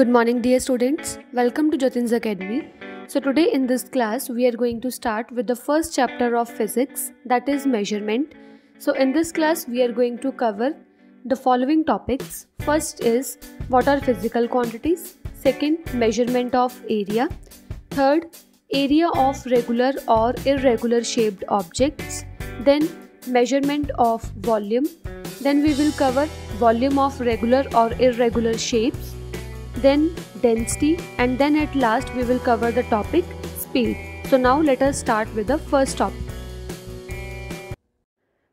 Good morning dear students. Welcome to Jatin's Academy. So today in this class we are going to start with the first chapter of physics that is measurement. So in this class we are going to cover the following topics. First is what are physical quantities? Second, measurement of area. Third, area of regular or irregular shaped objects. Then measurement of volume. Then we will cover volume of regular or irregular shapes then density and then at last we will cover the topic speed. So now let us start with the first topic.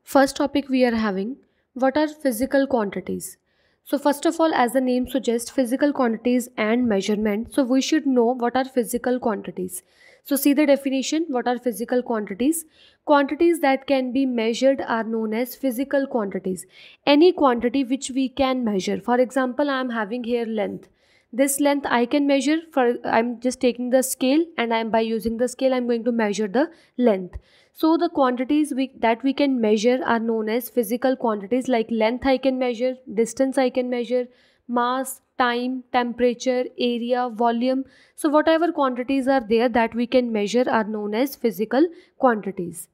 First topic we are having what are physical quantities? So first of all as the name suggests physical quantities and measurement so we should know what are physical quantities. So see the definition what are physical quantities? Quantities that can be measured are known as physical quantities. Any quantity which we can measure. For example I am having here length this length I can measure for I'm just taking the scale and I'm by using the scale I'm going to measure the length so the quantities we, that we can measure are known as physical quantities like length I can measure distance I can measure mass time temperature area volume so whatever quantities are there that we can measure are known as physical quantities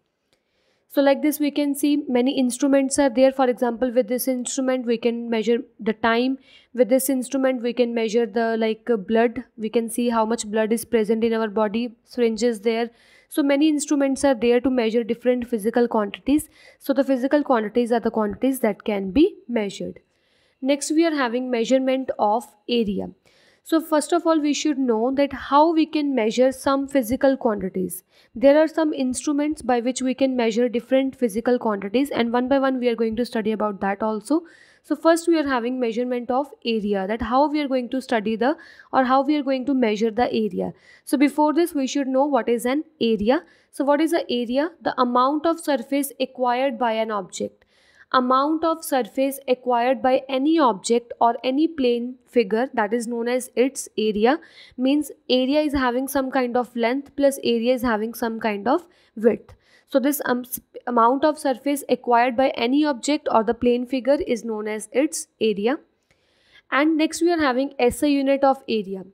so like this we can see many instruments are there. For example, with this instrument we can measure the time. With this instrument we can measure the like uh, blood. We can see how much blood is present in our body. Syringes there. So many instruments are there to measure different physical quantities. So the physical quantities are the quantities that can be measured. Next we are having measurement of area. So first of all, we should know that how we can measure some physical quantities. There are some instruments by which we can measure different physical quantities and one by one we are going to study about that also. So first we are having measurement of area that how we are going to study the or how we are going to measure the area. So before this we should know what is an area. So what is the area? The amount of surface acquired by an object amount of surface acquired by any object or any plane figure that is known as its area means area is having some kind of length plus area is having some kind of width. So this um, amount of surface acquired by any object or the plane figure is known as its area. And next we are having SI unit of area.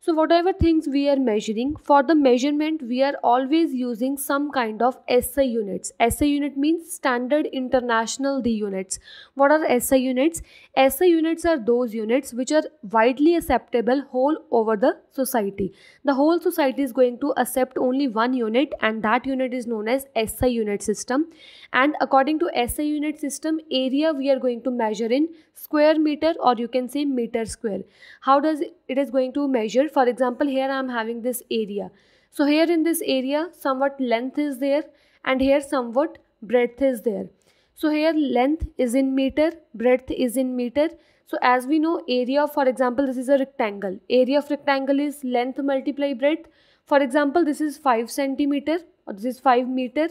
So whatever things we are measuring, for the measurement we are always using some kind of SI units. SI unit means standard international D units. What are SI units? SI units are those units which are widely acceptable whole over the society. The whole society is going to accept only one unit and that unit is known as SI unit system and according to SI unit system area we are going to measure in square meter or you can say meter square how does it is going to measure for example here I am having this area so here in this area somewhat length is there and here somewhat breadth is there so here length is in meter breadth is in meter so as we know area for example this is a rectangle area of rectangle is length multiply breadth for example this is 5 centimeter or this is 5 meter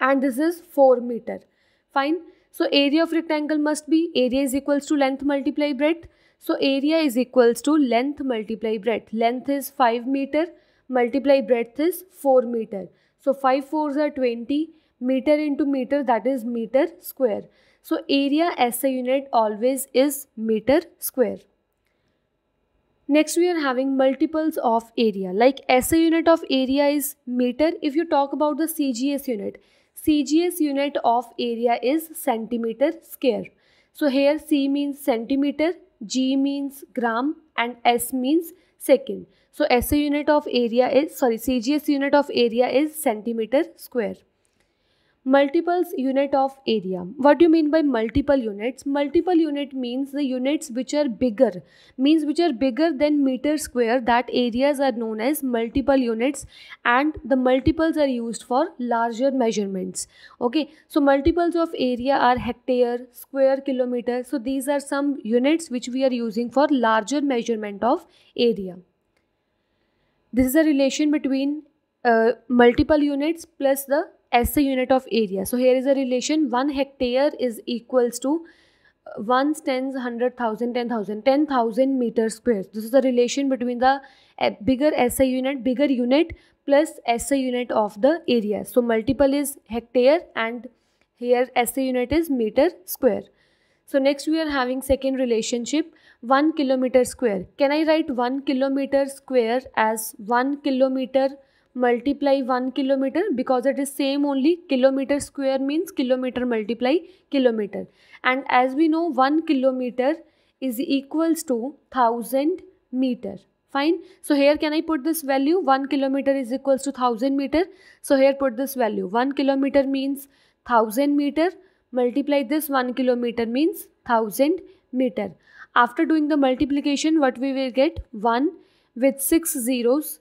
and this is 4 meter fine so area of rectangle must be area is equals to length multiply breadth so area is equals to length multiply breadth length is 5 meter multiply breadth is 4 meter so 5 fours are 20 meter into meter that is meter square so area as a unit always is meter square Next, we are having multiples of area. Like a unit of area is meter. If you talk about the CGS unit, CGS unit of area is centimeter square. So here C means centimeter, G means gram and S means second. So SI unit of area is, sorry, CGS unit of area is centimeter square multiples unit of area what do you mean by multiple units multiple unit means the units which are bigger means which are bigger than meter square that areas are known as multiple units and the multiples are used for larger measurements okay so multiples of area are hectare square kilometer so these are some units which we are using for larger measurement of area this is a relation between uh, multiple units plus the as a unit of area. So here is a relation 1 hectare is equals to uh, 1 tens, 100,000, 10,000, 10,000 meter squares. This is the relation between the uh, bigger SI unit, bigger unit plus SI unit of the area. So multiple is hectare and here SI unit is meter square. So next we are having second relationship 1 kilometer square. Can I write 1 kilometer square as 1 kilometer multiply 1 kilometer because it is same only kilometer square means kilometer multiply kilometer and as we know 1 kilometer is equals to 1000 meter fine so here can i put this value 1 kilometer is equals to 1000 meter so here put this value 1 kilometer means 1000 meter multiply this 1 kilometer means 1000 meter after doing the multiplication what we will get 1 with 6 zeros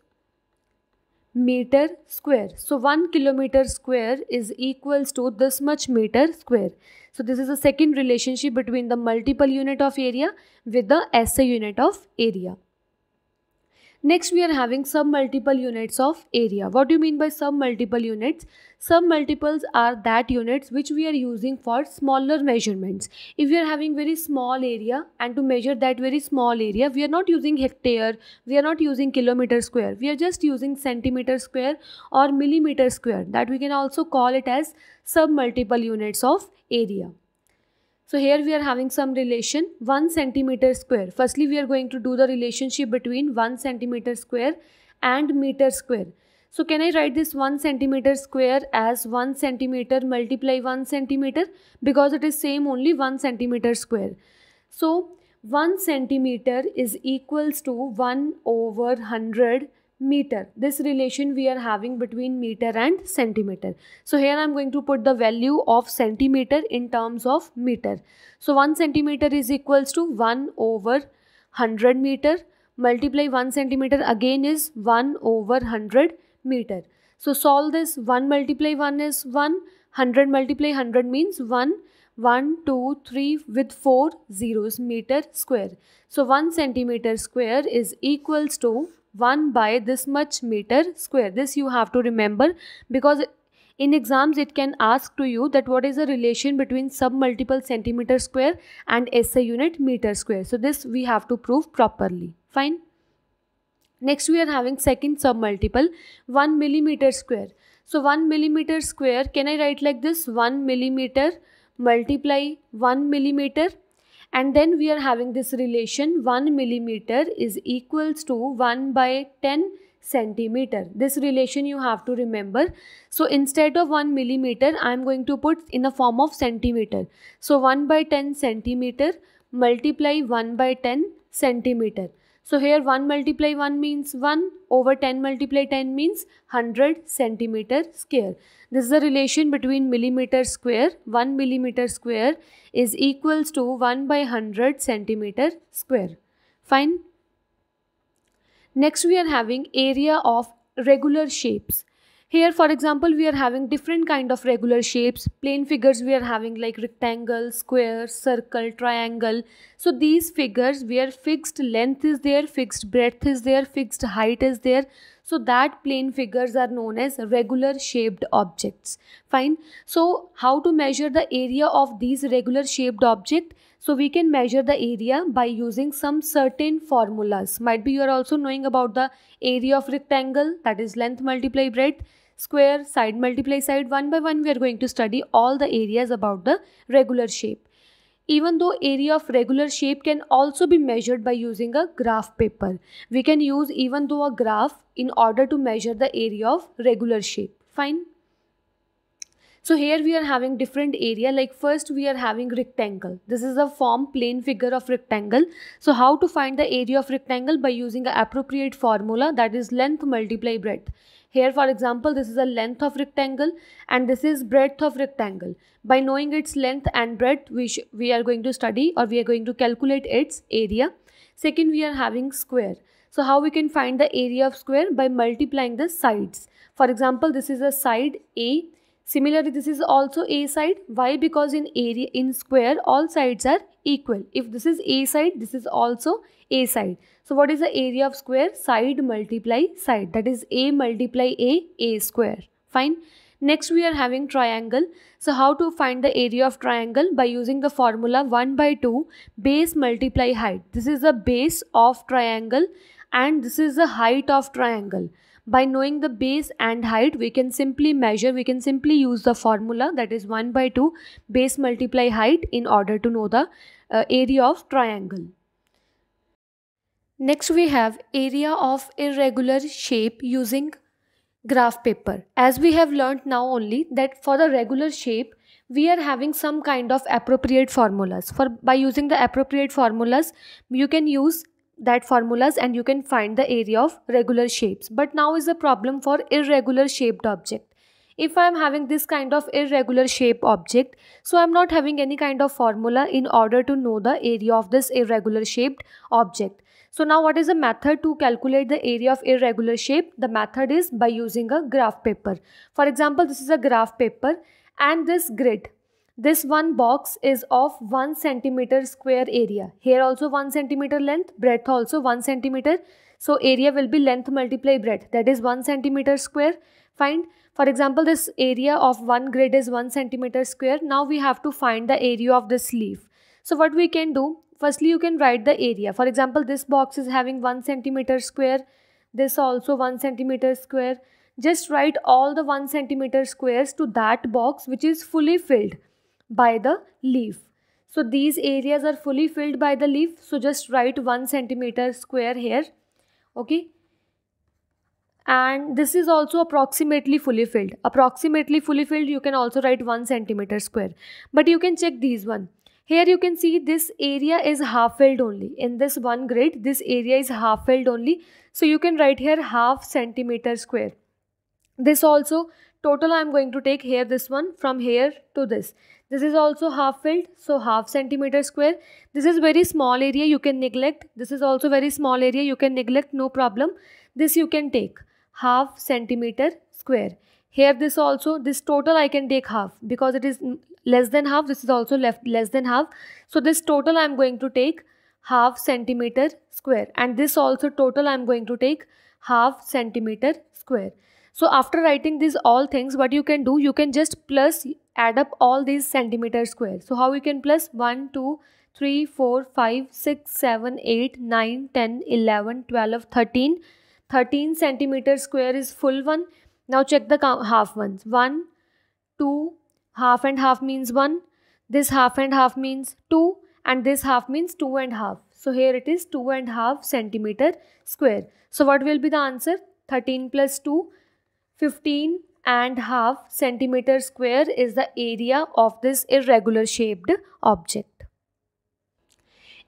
meter square. So 1 kilometer square is equals to this much meter square. So this is the second relationship between the multiple unit of area with the SI unit of area. Next we are having some multiple units of area. What do you mean by some multiple units? Some multiples are that units which we are using for smaller measurements. If we are having very small area and to measure that very small area, we are not using hectare, we are not using kilometer square. We are just using centimeter square or millimeter square that we can also call it as sub multiple units of area. So here we are having some relation 1 centimeter square. Firstly, we are going to do the relationship between 1 centimeter square and meter square. So can I write this 1 centimeter square as 1 centimeter multiply 1 centimeter because it is same only 1 centimeter square. So 1 centimeter is equals to 1 over 100 meter this relation we are having between meter and centimeter so here i'm going to put the value of centimeter in terms of meter so 1 centimeter is equals to 1 over 100 meter multiply 1 centimeter again is 1 over 100 meter so solve this 1 multiply 1 is 1 100 multiply 100 means 1 1 2 3 with 4 zeros meter square so 1 centimeter square is equals to 1 by this much meter square this you have to remember because in exams it can ask to you that what is the relation between sub multiple centimeter square and SI unit meter square so this we have to prove properly fine next we are having second sub multiple 1 millimeter square so 1 millimeter square can I write like this 1 millimeter multiply 1 millimeter and then we are having this relation 1 millimeter is equals to 1 by 10 centimeter. This relation you have to remember. So instead of 1 millimeter, I am going to put in the form of centimeter. So 1 by 10 centimeter multiply 1 by 10 centimeter. So here 1 multiply 1 means 1 over 10 multiply 10 means 100 centimeter square. This is the relation between millimeter square. 1 millimeter square is equals to 1 by 100 centimeter square. Fine. Next we are having area of regular shapes. Here for example we are having different kind of regular shapes, plain figures we are having like rectangle, square, circle, triangle. So these figures where fixed length is there, fixed breadth is there, fixed height is there. So that plain figures are known as regular shaped objects. Fine. So how to measure the area of these regular shaped object? So we can measure the area by using some certain formulas. Might be you are also knowing about the area of rectangle that is length multiply breadth square side multiply side one by one we are going to study all the areas about the regular shape. Even though area of regular shape can also be measured by using a graph paper. We can use even though a graph in order to measure the area of regular shape. Fine. So here we are having different area like first we are having rectangle. This is a form plane figure of rectangle. So how to find the area of rectangle by using the appropriate formula that is length multiply breadth. Here for example this is a length of rectangle and this is breadth of rectangle. By knowing its length and breadth we, we are going to study or we are going to calculate its area. Second we are having square. So how we can find the area of square by multiplying the sides. For example, this is a side A Similarly, this is also A side. Why? Because in area in square, all sides are equal. If this is A side, this is also A side. So what is the area of square? Side multiply side. That is A multiply A, A square. Fine. Next we are having triangle. So how to find the area of triangle? By using the formula 1 by 2 base multiply height. This is the base of triangle and this is the height of triangle by knowing the base and height we can simply measure we can simply use the formula that is 1 by 2 base multiply height in order to know the uh, area of triangle next we have area of irregular shape using graph paper as we have learned now only that for the regular shape we are having some kind of appropriate formulas for by using the appropriate formulas you can use that formulas and you can find the area of regular shapes. But now is a problem for irregular shaped object. If I am having this kind of irregular shape object, so I am not having any kind of formula in order to know the area of this irregular shaped object. So now what is the method to calculate the area of irregular shape? The method is by using a graph paper. For example, this is a graph paper and this grid this one box is of 1 centimeter square area. Here also 1 centimeter length, breadth also 1 centimeter. So area will be length multiply breadth that is 1 centimeter square. Find for example this area of one grid is 1 centimeter square. Now we have to find the area of this leaf. So what we can do firstly you can write the area. For example this box is having 1 centimeter square. This also 1 centimeter square just write all the 1 centimeter squares to that box which is fully filled by the leaf. So these areas are fully filled by the leaf. So just write 1 centimeter square here. Okay. And this is also approximately fully filled. Approximately fully filled you can also write 1 centimeter square. But you can check these one. Here you can see this area is half filled only. In this one grid this area is half filled only. So you can write here half centimeter square. This also total I am going to take here this one from here to this. This is also half filled, so half centimeter square. This is very small area you can neglect. This is also very small area you can neglect, no problem. This you can take half centimeter square. Here this also, this total I can take half because it is less than half. This is also left less than half. So this total I am going to take half centimeter square and this also total I am going to take half centimeter square. So after writing these all things what you can do you can just plus add up all these centimeter square. So how we can plus 1, 2, 3, 4, 5, 6, 7, 8, 9, 10, 11, 12, 13. 13 centimeter square is full one. Now check the half ones. 1, 2, half and half means 1. This half and half means 2 and this half means 2 and half. So here it is 2 and half centimeter square. So what will be the answer? 13 plus 2, 15 and half centimeter square is the area of this irregular shaped object.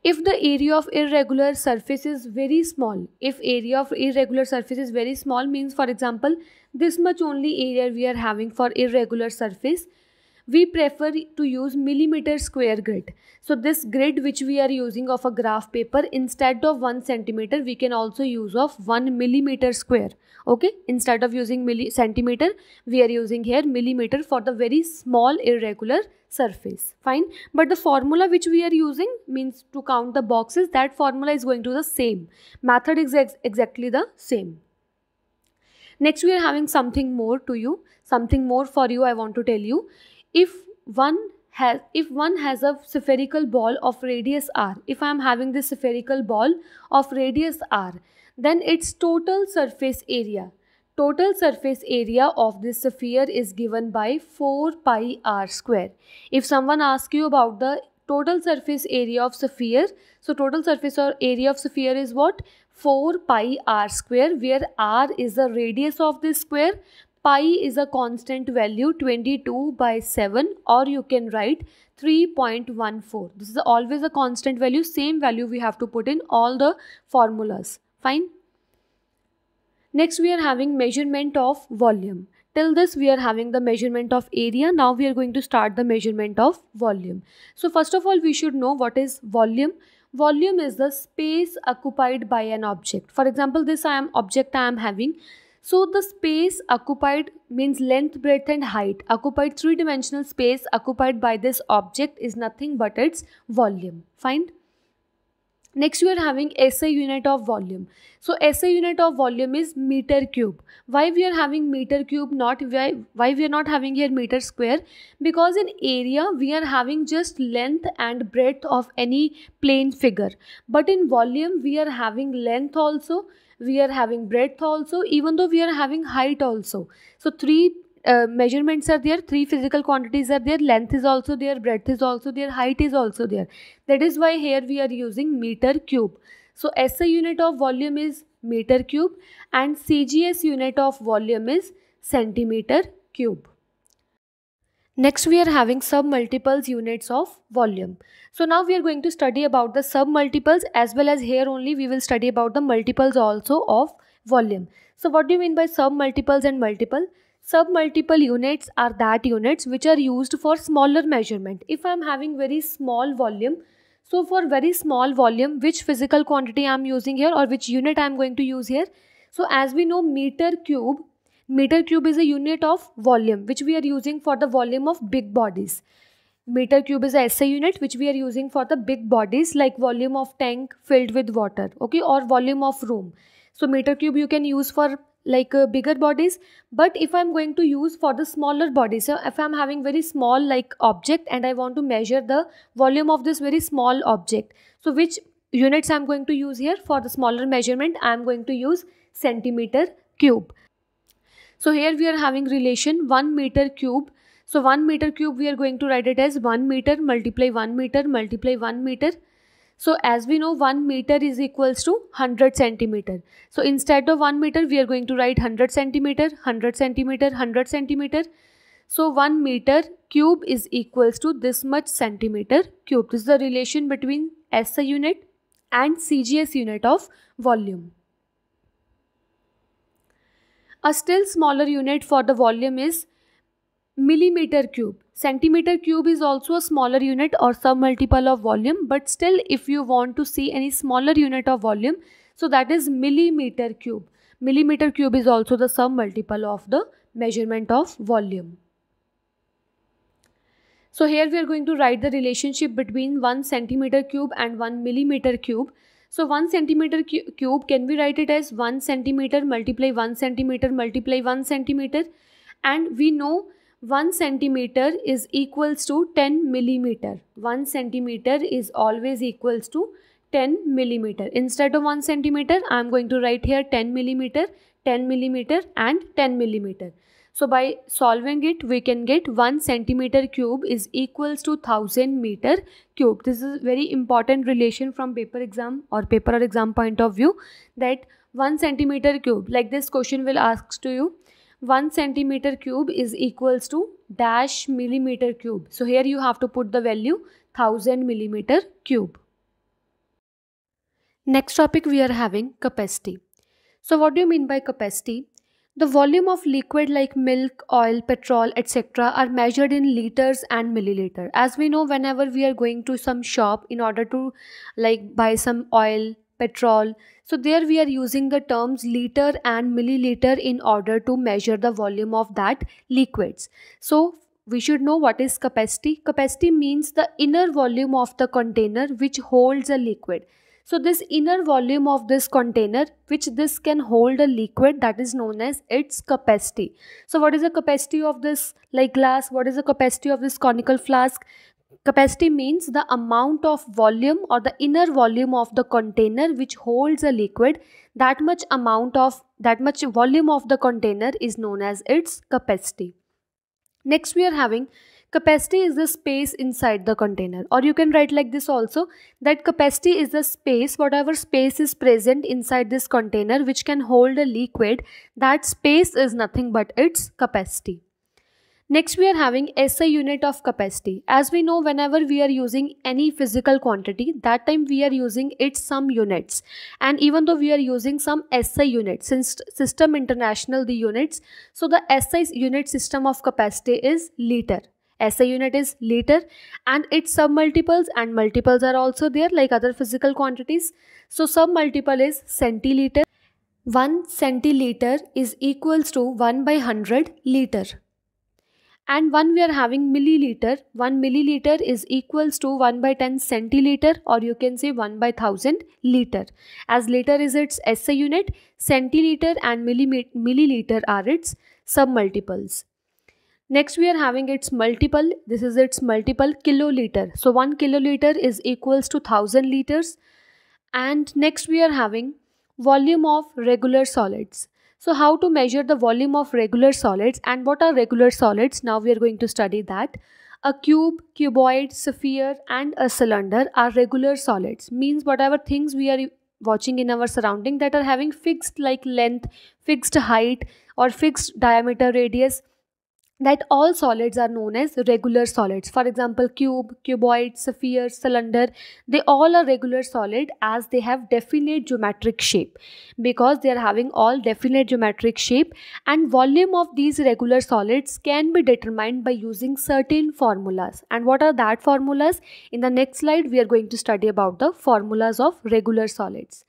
If the area of irregular surface is very small, if area of irregular surface is very small means for example this much only area we are having for irregular surface we prefer to use millimeter square grid so this grid which we are using of a graph paper instead of 1 centimeter we can also use of 1 millimeter square okay instead of using milli centimeter we are using here millimeter for the very small irregular surface fine but the formula which we are using means to count the boxes that formula is going to the same method is ex exactly the same next we are having something more to you something more for you i want to tell you if one has if one has a spherical ball of radius r if i am having this spherical ball of radius r then its total surface area total surface area of this sphere is given by 4 pi r square if someone asks you about the total surface area of sphere so total surface or area of sphere is what 4 pi r square where r is the radius of this square pi is a constant value 22 by 7 or you can write 3.14. This is always a constant value, same value we have to put in all the formulas. Fine. Next we are having measurement of volume. Till this we are having the measurement of area. Now we are going to start the measurement of volume. So first of all we should know what is volume volume is the space occupied by an object for example this i am object i am having so the space occupied means length, breadth and height occupied three dimensional space occupied by this object is nothing but its volume. Find. Next we are having SI unit of volume. So SI unit of volume is meter cube. Why we are having meter cube not why, why we are not having here meter square? Because in area we are having just length and breadth of any plane figure. But in volume we are having length also we are having breadth also even though we are having height also so three uh, measurements are there three physical quantities are there length is also there breadth is also there height is also there that is why here we are using meter cube so SI unit of volume is meter cube and CGS unit of volume is centimeter cube Next we are having submultiples units of volume. So now we are going to study about the submultiples as well as here only we will study about the multiples also of volume. So what do you mean by submultiples and multiple? Submultiple units are that units which are used for smaller measurement. If I am having very small volume, so for very small volume which physical quantity I am using here or which unit I am going to use here? So as we know meter cube Meter cube is a unit of volume which we are using for the volume of big bodies. Meter cube is a SI unit which we are using for the big bodies like volume of tank filled with water okay or volume of room. So meter cube you can use for like uh, bigger bodies but if I'm going to use for the smaller body so if I'm having very small like object and I want to measure the volume of this very small object so which units I'm going to use here for the smaller measurement I'm going to use centimeter cube so here we are having relation 1 meter cube. So 1 meter cube we are going to write it as 1 meter multiply 1 meter multiply 1 meter. So as we know 1 meter is equals to 100 centimeter. So instead of 1 meter we are going to write 100 centimeter, 100 centimeter, 100 centimeter. So 1 meter cube is equals to this much centimeter cube. This is the relation between SI unit and CGS unit of volume. A still smaller unit for the volume is millimeter cube. Centimeter cube is also a smaller unit or multiple of volume but still if you want to see any smaller unit of volume so that is millimeter cube. Millimeter cube is also the multiple of the measurement of volume. So here we are going to write the relationship between 1 centimeter cube and 1 millimeter cube. So 1 centimeter cube can be write it as 1 centimeter multiply 1 centimeter multiply 1 centimeter and we know 1 centimeter is equals to 10 millimeter. 1 centimeter is always equals to 10 millimeter. Instead of 1 centimeter, I am going to write here 10 millimeter, 10 millimeter and 10 millimeter. So by solving it, we can get 1 centimeter cube is equals to 1000 meter cube. This is very important relation from paper exam or paper or exam point of view that 1 centimeter cube like this question will ask to you 1 centimeter cube is equals to dash millimeter cube. So here you have to put the value 1000 millimeter cube. Next topic we are having capacity. So what do you mean by capacity? The volume of liquid like milk, oil, petrol, etc. are measured in liters and milliliter. As we know, whenever we are going to some shop in order to like buy some oil, petrol, so there we are using the terms liter and milliliter in order to measure the volume of that liquids. So we should know what is capacity. Capacity means the inner volume of the container which holds a liquid. So this inner volume of this container which this can hold a liquid that is known as its capacity. So what is the capacity of this like glass? What is the capacity of this conical flask? Capacity means the amount of volume or the inner volume of the container which holds a liquid. That much amount of that much volume of the container is known as its capacity. Next we are having capacity is the space inside the container or you can write like this also that capacity is the space whatever space is present inside this container which can hold a liquid that space is nothing but its capacity Next, we are having SI unit of capacity. As we know, whenever we are using any physical quantity, that time we are using its some units. And even though we are using some SI units, since System International, the units, so the SI unit system of capacity is liter. SI unit is liter and its submultiples and multiples are also there like other physical quantities. So submultiple is centiliter. 1 centiliter is equals to 1 by 100 liter. And 1 we are having milliliter. 1 milliliter is equals to 1 by 10 centiliter or you can say 1 by 1000 liter. As liter is its SI unit, centiliter and milliliter are its submultiples. Next we are having its multiple. This is its multiple kiloliter. So 1 kiloliter is equals to 1000 liters. And next we are having volume of regular solids. So how to measure the volume of regular solids and what are regular solids? Now we are going to study that. A cube, cuboid, sphere and a cylinder are regular solids. Means whatever things we are watching in our surrounding that are having fixed like length, fixed height or fixed diameter radius that all solids are known as regular solids. For example, cube, cuboid, sphere, cylinder, they all are regular solid as they have definite geometric shape because they are having all definite geometric shape and volume of these regular solids can be determined by using certain formulas. And what are that formulas? In the next slide, we are going to study about the formulas of regular solids.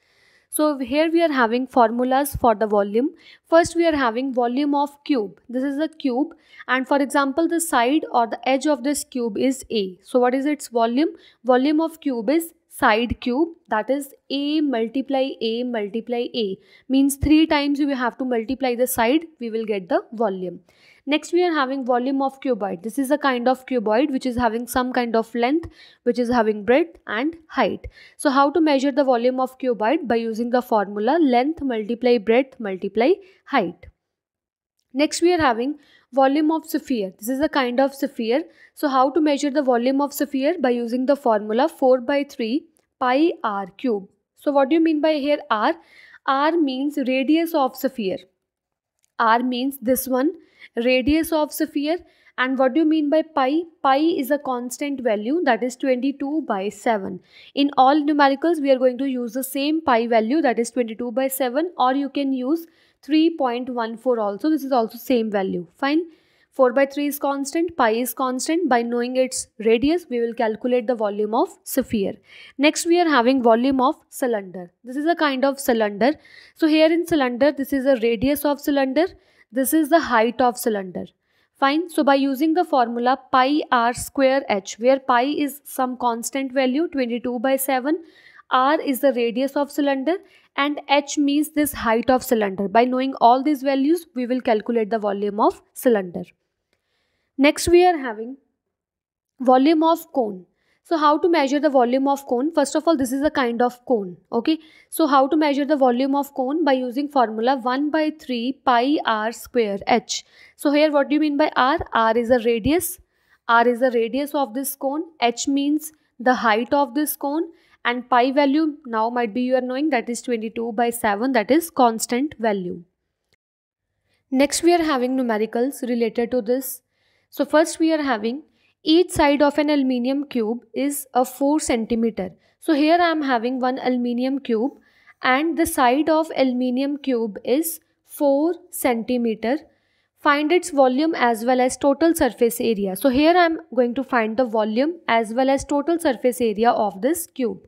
So here we are having formulas for the volume. First we are having volume of cube. This is a cube and for example the side or the edge of this cube is A. So what is its volume? Volume of cube is side cube that is A multiply A multiply A means 3 times we have to multiply the side we will get the volume. Next we are having volume of cuboid. This is a kind of cuboid which is having some kind of length, which is having breadth and height. So how to measure the volume of cuboid? By using the formula length multiply breadth multiply height. Next we are having volume of sphere. This is a kind of sphere. So how to measure the volume of sphere? By using the formula 4 by 3 pi r cube. So what do you mean by here r? r means radius of sphere r means this one radius of sphere and what do you mean by pi? Pi is a constant value that is 22 by 7. In all numericals, we are going to use the same pi value that is 22 by 7 or you can use 3.14 also. This is also same value. Fine. 4 by 3 is constant, pi is constant. By knowing its radius, we will calculate the volume of sphere. Next, we are having volume of cylinder. This is a kind of cylinder. So here in cylinder, this is a radius of cylinder. This is the height of cylinder. Fine. So by using the formula pi r square h, where pi is some constant value 22 by 7, r is the radius of cylinder and h means this height of cylinder. By knowing all these values, we will calculate the volume of cylinder. Next, we are having volume of cone. So how to measure the volume of cone? First of all, this is a kind of cone. Okay. So how to measure the volume of cone? By using formula 1 by 3 pi r square h. So here what do you mean by r? r is a radius. r is the radius of this cone. h means the height of this cone and pi value now might be you are knowing that is 22 by 7 that is constant value. Next we are having numericals related to this. So first we are having each side of an aluminium cube is a 4 centimeter. So here I am having one aluminium cube and the side of aluminium cube is 4 centimeter find its volume as well as total surface area. So here I am going to find the volume as well as total surface area of this cube.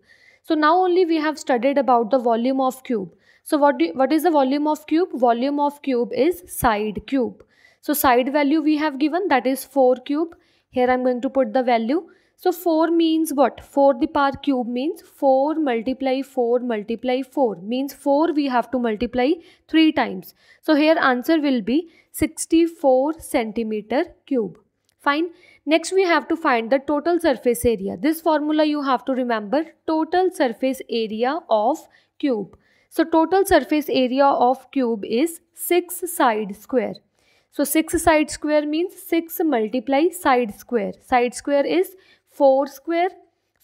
So now only we have studied about the volume of cube. So what, do, what is the volume of cube? Volume of cube is side cube. So side value we have given that is 4 cube. Here I am going to put the value. So 4 means what? 4 the power cube means 4 multiply 4 multiply 4 means 4 we have to multiply 3 times. So here answer will be 64 centimeter cube fine next we have to find the total surface area this formula you have to remember total surface area of cube so total surface area of cube is 6 side square so 6 side square means 6 multiply side square side square is 4 square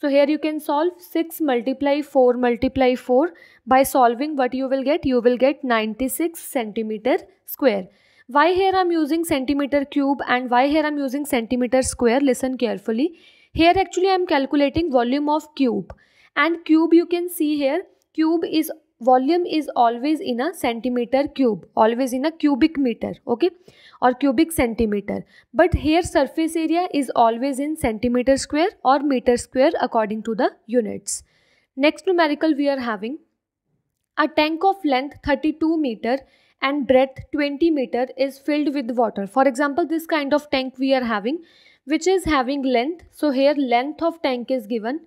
so here you can solve 6 multiply 4 multiply 4 by solving what you will get you will get 96 centimeter square why here I'm using centimeter cube and why here I'm using centimeter square? Listen carefully. Here actually I'm calculating volume of cube and cube you can see here cube is volume is always in a centimeter cube always in a cubic meter okay or cubic centimeter but here surface area is always in centimeter square or meter square according to the units next numerical we are having a tank of length 32 meter and breadth 20 meter is filled with water. For example, this kind of tank we are having which is having length. So here length of tank is given.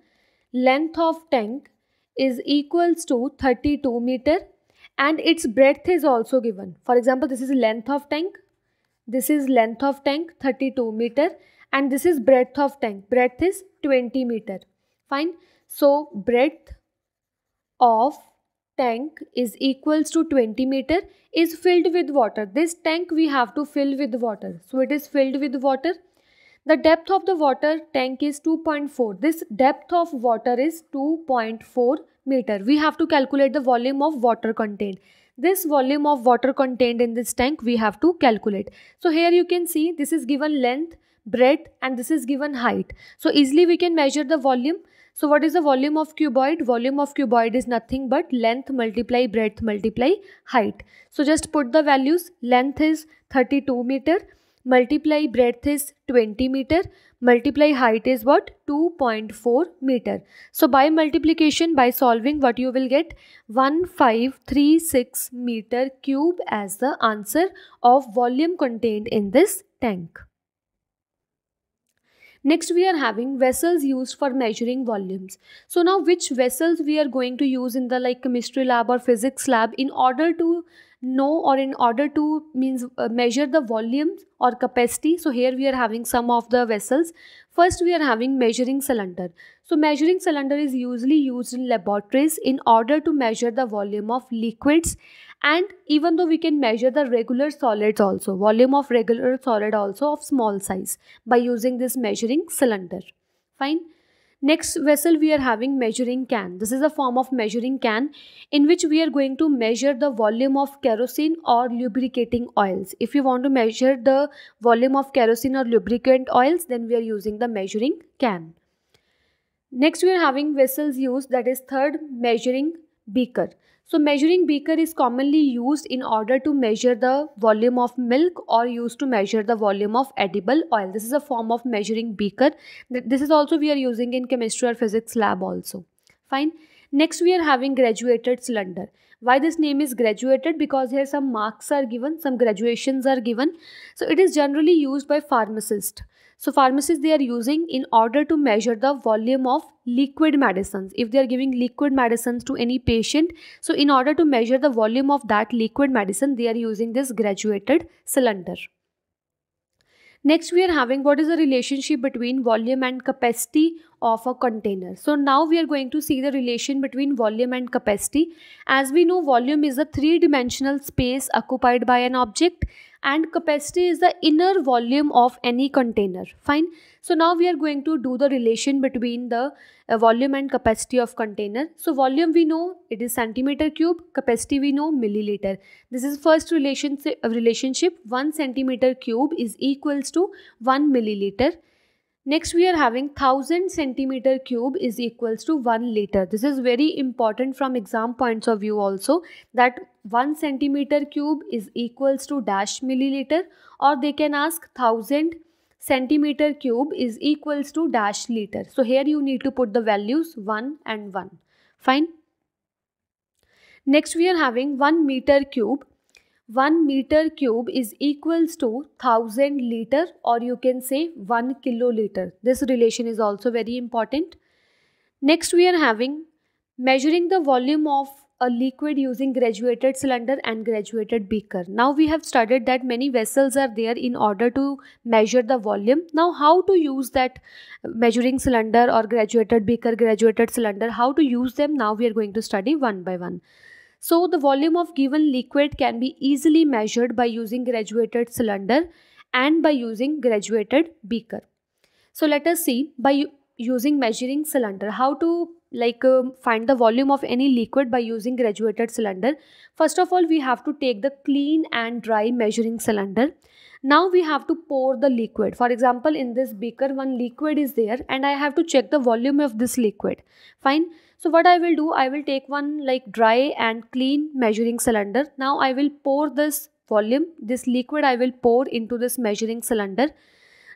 Length of tank is equals to 32 meter and its breadth is also given. For example, this is length of tank. This is length of tank 32 meter and this is breadth of tank. Breadth is 20 meter. Fine. So breadth of tank is equals to 20 meter is filled with water. This tank we have to fill with water. So it is filled with water. The depth of the water tank is 2.4. This depth of water is 2.4 meter. We have to calculate the volume of water contained. This volume of water contained in this tank we have to calculate. So here you can see this is given length, breadth and this is given height. So easily we can measure the volume. So what is the volume of cuboid? Volume of cuboid is nothing but length multiply breadth multiply height. So just put the values. Length is 32 meter. Multiply breadth is 20 meter. Multiply height is what? 2.4 meter. So by multiplication, by solving what you will get? 1536 meter cube as the answer of volume contained in this tank. Next we are having vessels used for measuring volumes. So now which vessels we are going to use in the like chemistry lab or physics lab in order to know or in order to means uh, measure the volumes or capacity. So here we are having some of the vessels. First we are having measuring cylinder. So measuring cylinder is usually used in laboratories in order to measure the volume of liquids and even though we can measure the regular solids also volume of regular solid also of small size by using this measuring cylinder fine next vessel we are having measuring can this is a form of measuring can in which we are going to measure the volume of kerosene or lubricating oils if you want to measure the volume of kerosene or lubricant oils then we are using the measuring can next we are having vessels used that is third measuring beaker so measuring beaker is commonly used in order to measure the volume of milk or used to measure the volume of edible oil. This is a form of measuring beaker. This is also we are using in chemistry or physics lab also. Fine. Next we are having graduated cylinder why this name is graduated because here some marks are given some graduations are given so it is generally used by pharmacist. so pharmacists they are using in order to measure the volume of liquid medicines if they are giving liquid medicines to any patient so in order to measure the volume of that liquid medicine they are using this graduated cylinder next we are having what is the relationship between volume and capacity of a container. So now we are going to see the relation between volume and capacity. As we know volume is a three-dimensional space occupied by an object and capacity is the inner volume of any container. Fine. So now we are going to do the relation between the uh, volume and capacity of container. So volume we know it is centimeter cube, capacity we know milliliter. This is first relationship, uh, relationship 1 centimeter cube is equals to 1 milliliter Next we are having 1000 centimeter cube is equals to 1 liter. This is very important from exam points of view also that 1 centimeter cube is equals to dash milliliter or they can ask 1000 centimeter cube is equals to dash liter. So here you need to put the values 1 and 1. Fine. Next we are having 1 meter cube 1 meter cube is equals to 1000 liter or you can say 1 kiloliter. This relation is also very important. Next we are having measuring the volume of a liquid using graduated cylinder and graduated beaker. Now we have studied that many vessels are there in order to measure the volume. Now how to use that measuring cylinder or graduated beaker, graduated cylinder, how to use them now we are going to study one by one. So the volume of given liquid can be easily measured by using graduated cylinder and by using graduated beaker. So let us see by using measuring cylinder how to like uh, find the volume of any liquid by using graduated cylinder. First of all we have to take the clean and dry measuring cylinder now we have to pour the liquid for example in this beaker one liquid is there and i have to check the volume of this liquid fine so what i will do i will take one like dry and clean measuring cylinder now i will pour this volume this liquid i will pour into this measuring cylinder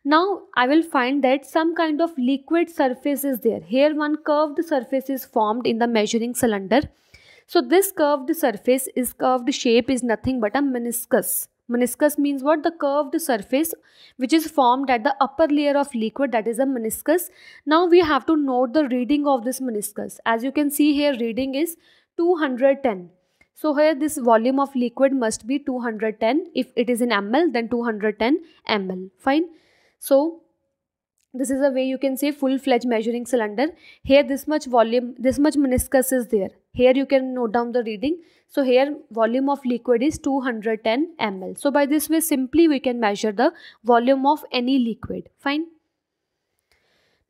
now I will find that some kind of liquid surface is there. Here one curved surface is formed in the measuring cylinder. So this curved surface, is curved shape is nothing but a meniscus. Meniscus means what? The curved surface which is formed at the upper layer of liquid that is a meniscus. Now we have to note the reading of this meniscus. As you can see here reading is 210. So here this volume of liquid must be 210. If it is in ml then 210 ml. Fine. So this is a way you can say full-fledged measuring cylinder here this much volume this much meniscus is there here you can note down the reading so here volume of liquid is 210 ml so by this way simply we can measure the volume of any liquid fine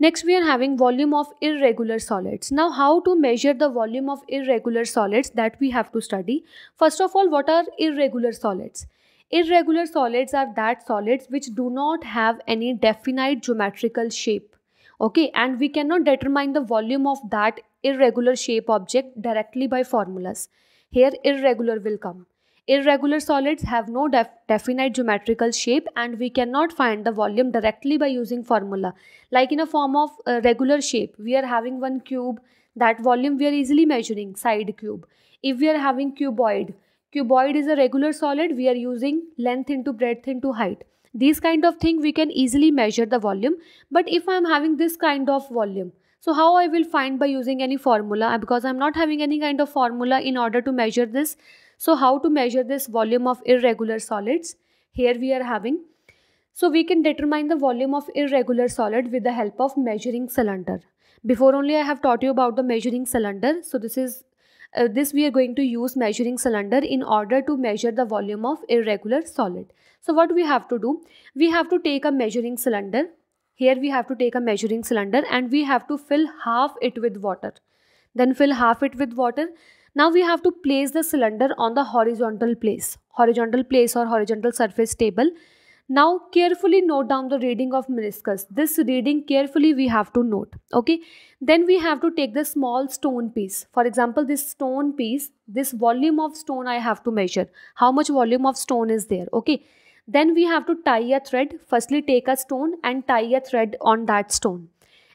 Next, we are having volume of irregular solids. Now, how to measure the volume of irregular solids that we have to study. First of all, what are irregular solids? Irregular solids are that solids which do not have any definite geometrical shape. Okay, and we cannot determine the volume of that irregular shape object directly by formulas. Here irregular will come. Irregular solids have no def definite geometrical shape and we cannot find the volume directly by using formula. Like in a form of uh, regular shape, we are having one cube, that volume we are easily measuring, side cube. If we are having cuboid, cuboid is a regular solid we are using length into breadth into height these kind of thing we can easily measure the volume but if i am having this kind of volume so how i will find by using any formula uh, because i'm not having any kind of formula in order to measure this so how to measure this volume of irregular solids here we are having so we can determine the volume of irregular solid with the help of measuring cylinder before only i have taught you about the measuring cylinder so this is uh, this we are going to use measuring cylinder in order to measure the volume of irregular solid. So what we have to do? We have to take a measuring cylinder. Here we have to take a measuring cylinder and we have to fill half it with water. Then fill half it with water. Now we have to place the cylinder on the horizontal place, horizontal place or horizontal surface table now carefully note down the reading of meniscus. This reading carefully we have to note. Okay. Then we have to take the small stone piece. For example, this stone piece, this volume of stone I have to measure. How much volume of stone is there? Okay. Then we have to tie a thread. Firstly, take a stone and tie a thread on that stone.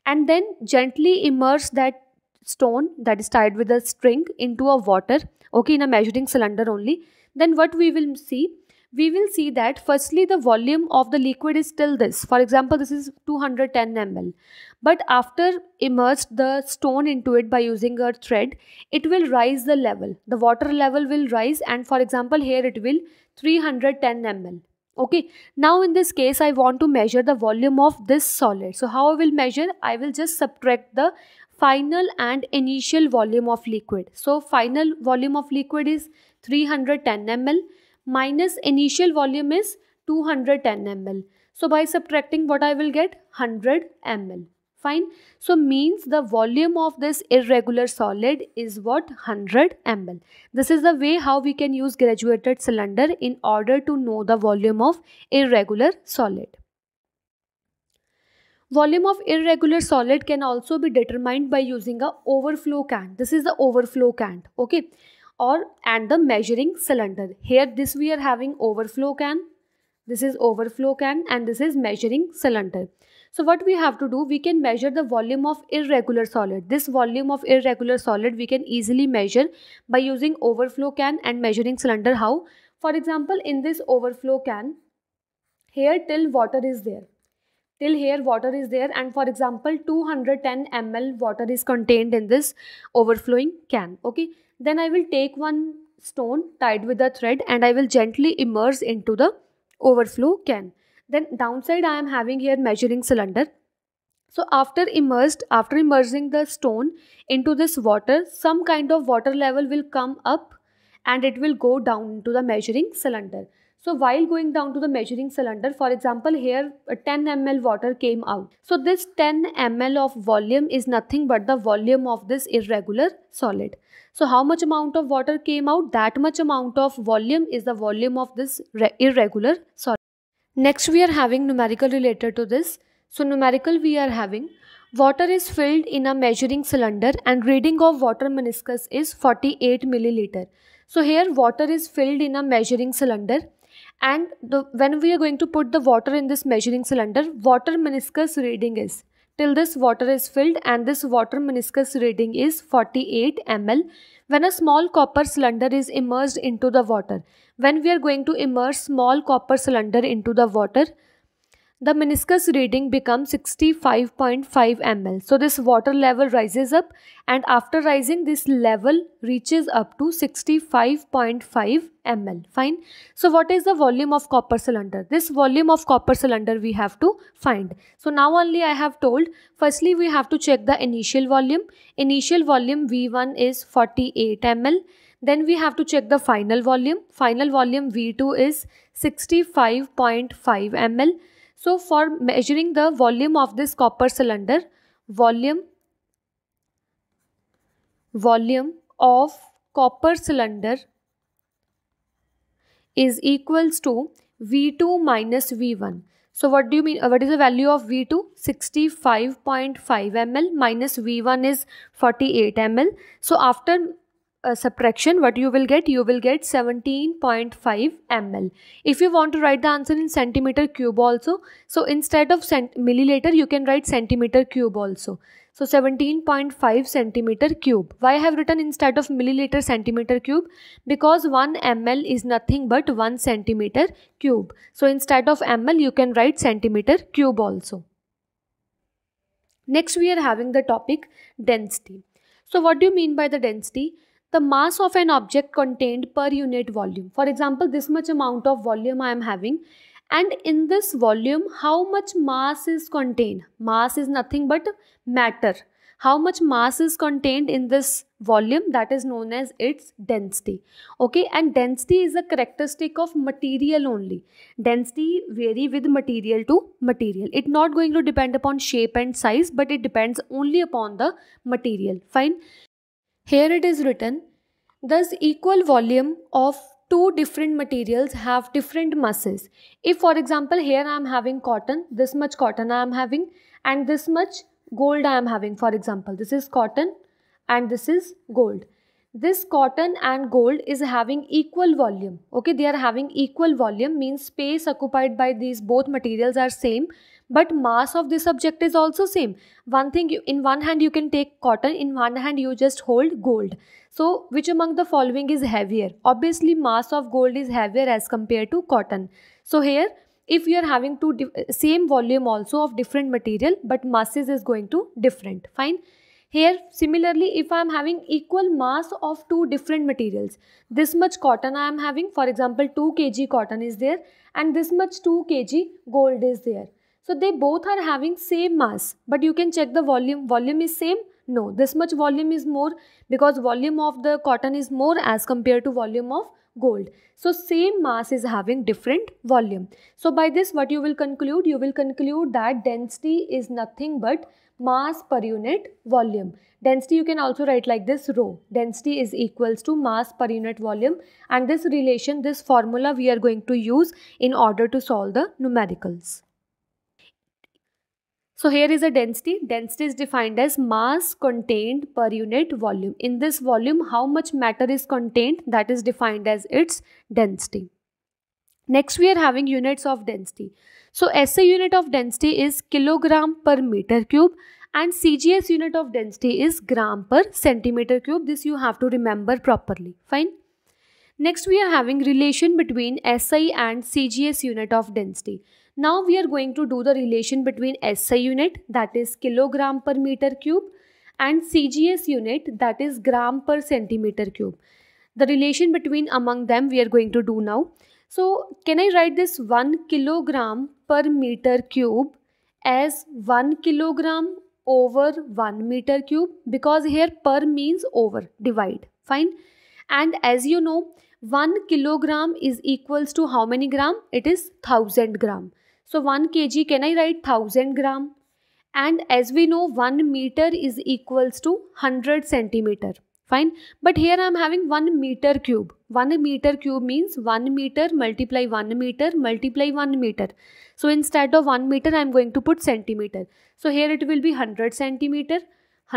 And then gently immerse that stone that is tied with a string into a water okay in a measuring cylinder only then what we will see we will see that firstly the volume of the liquid is still this. For example, this is 210 ml. But after immersed the stone into it by using a thread, it will rise the level. The water level will rise and for example here it will 310 ml. Okay, now in this case I want to measure the volume of this solid. So how I will measure? I will just subtract the final and initial volume of liquid. So final volume of liquid is 310 ml minus initial volume is 210 ml. So by subtracting what I will get 100 ml. Fine. So means the volume of this irregular solid is what 100 ml. This is the way how we can use graduated cylinder in order to know the volume of irregular solid. Volume of irregular solid can also be determined by using a overflow can. This is the overflow can. Okay or and the measuring cylinder. Here this we are having overflow can, this is overflow can and this is measuring cylinder. So what we have to do, we can measure the volume of irregular solid. This volume of irregular solid we can easily measure by using overflow can and measuring cylinder. How? For example, in this overflow can, here till water is there. Till here water is there and for example 210 ml water is contained in this overflowing can. Okay. Then I will take one stone tied with a thread and I will gently immerse into the overflow can. Then downside I am having here measuring cylinder. So after immersed, after immersing the stone into this water, some kind of water level will come up and it will go down to the measuring cylinder. So while going down to the measuring cylinder, for example, here uh, 10 ml water came out. So this 10 ml of volume is nothing but the volume of this irregular solid. So how much amount of water came out? That much amount of volume is the volume of this irregular solid. Next we are having numerical related to this. So numerical we are having water is filled in a measuring cylinder and reading of water meniscus is 48 milliliter. So here water is filled in a measuring cylinder and the, when we are going to put the water in this measuring cylinder water meniscus reading is till this water is filled and this water meniscus reading is 48 ml when a small copper cylinder is immersed into the water when we are going to immerse small copper cylinder into the water the meniscus reading becomes 65.5 ml. So this water level rises up and after rising this level reaches up to 65.5 ml. Fine. So what is the volume of copper cylinder? This volume of copper cylinder we have to find. So now only I have told firstly we have to check the initial volume. Initial volume V1 is 48 ml then we have to check the final volume final volume v2 is 65.5 ml so for measuring the volume of this copper cylinder, volume volume of copper cylinder is equals to V2 minus V1. So what do you mean? What is the value of V2? 65.5 ml minus V1 is 48 ml. So after uh, subtraction what you will get you will get 17.5 ml if you want to write the answer in centimeter cube also so instead of cent milliliter you can write centimeter cube also so 17.5 centimeter cube why i have written instead of milliliter centimeter cube because 1 ml is nothing but 1 centimeter cube so instead of ml you can write centimeter cube also next we are having the topic density so what do you mean by the density the mass of an object contained per unit volume. For example, this much amount of volume I am having and in this volume how much mass is contained. Mass is nothing but matter. How much mass is contained in this volume that is known as its density. Okay and density is a characteristic of material only. Density vary with material to material. It's not going to depend upon shape and size but it depends only upon the material. Fine. Here it is written, thus equal volume of two different materials have different masses. If for example here I am having cotton, this much cotton I am having and this much gold I am having for example. This is cotton and this is gold. This cotton and gold is having equal volume. Okay, they are having equal volume means space occupied by these both materials are same but mass of this object is also same one thing you, in one hand you can take cotton in one hand you just hold gold so which among the following is heavier obviously mass of gold is heavier as compared to cotton so here if you are having two same volume also of different material but masses is going to different fine here similarly if i am having equal mass of two different materials this much cotton i am having for example 2 kg cotton is there and this much 2 kg gold is there so they both are having same mass, but you can check the volume. Volume is same? No, this much volume is more because volume of the cotton is more as compared to volume of gold. So same mass is having different volume. So by this what you will conclude? You will conclude that density is nothing but mass per unit volume. Density you can also write like this rho. Density is equals to mass per unit volume and this relation, this formula we are going to use in order to solve the numericals. So here is a density. Density is defined as mass contained per unit volume. In this volume, how much matter is contained that is defined as its density. Next, we are having units of density. So SI unit of density is kilogram per meter cube and CGS unit of density is gram per centimeter cube. This you have to remember properly. Fine. Next, we are having relation between SI and CGS unit of density. Now we are going to do the relation between SI unit that is kilogram per meter cube and CGS unit that is gram per centimeter cube. The relation between among them we are going to do now. So can I write this 1 kilogram per meter cube as 1 kilogram over 1 meter cube because here per means over divide fine and as you know 1 kilogram is equals to how many gram it is 1000 gram so 1 kg, can I write 1000 gram? And as we know, 1 meter is equals to 100 centimeter. Fine. But here I am having 1 meter cube. 1 meter cube means 1 meter multiply 1 meter multiply 1 meter. So instead of 1 meter, I am going to put centimeter. So here it will be 100 centimeter,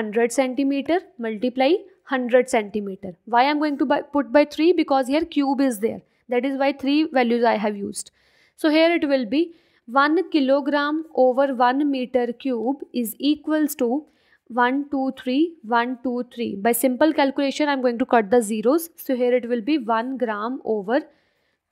100 centimeter multiply 100 centimeter. Why I am going to by, put by 3? Because here cube is there. That is why 3 values I have used. So here it will be 1 kilogram over 1 meter cube is equals to 1, 2, 3, 1, 2, 3. By simple calculation, I'm going to cut the zeros. So here it will be 1 gram over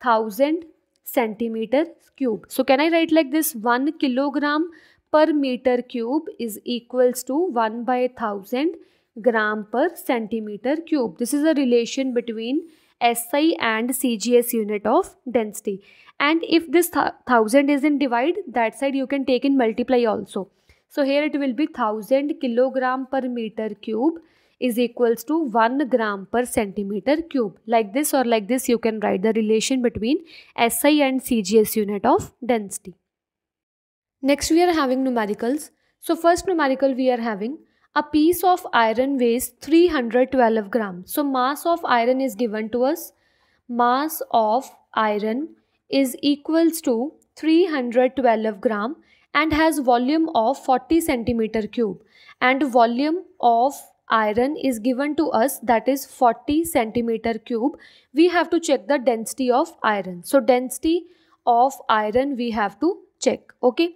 1000 centimeter cube. So can I write like this 1 kilogram per meter cube is equals to 1 by 1000 gram per centimeter cube. This is a relation between SI and CGS unit of density. And if this 1000 is in divide, that side you can take in multiply also. So here it will be 1000 kilogram per meter cube is equals to 1 gram per centimeter cube. Like this or like this you can write the relation between SI and CGS unit of density. Next we are having numericals. So first numerical we are having a piece of iron weighs 312 grams. So mass of iron is given to us. Mass of iron is equals to 312 gram and has volume of 40 centimeter cube and volume of iron is given to us that is 40 centimeter cube we have to check the density of iron so density of iron we have to check okay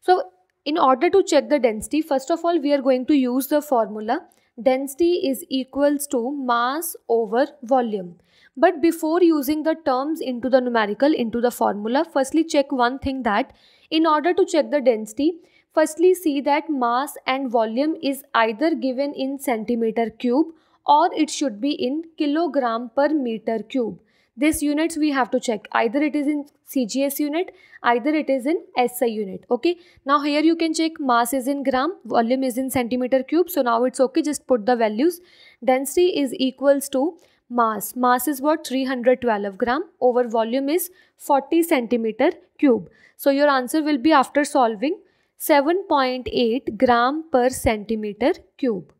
so in order to check the density, first of all, we are going to use the formula density is equals to mass over volume. But before using the terms into the numerical, into the formula, firstly check one thing that in order to check the density, firstly see that mass and volume is either given in centimeter cube or it should be in kilogram per meter cube. These units we have to check. Either it is in CGS unit, either it is in SI unit. Okay. Now here you can check mass is in gram, volume is in centimeter cube. So now it's okay. Just put the values. Density is equals to mass. Mass is what? 312 gram over volume is 40 centimeter cube. So your answer will be after solving 7.8 gram per centimeter cube.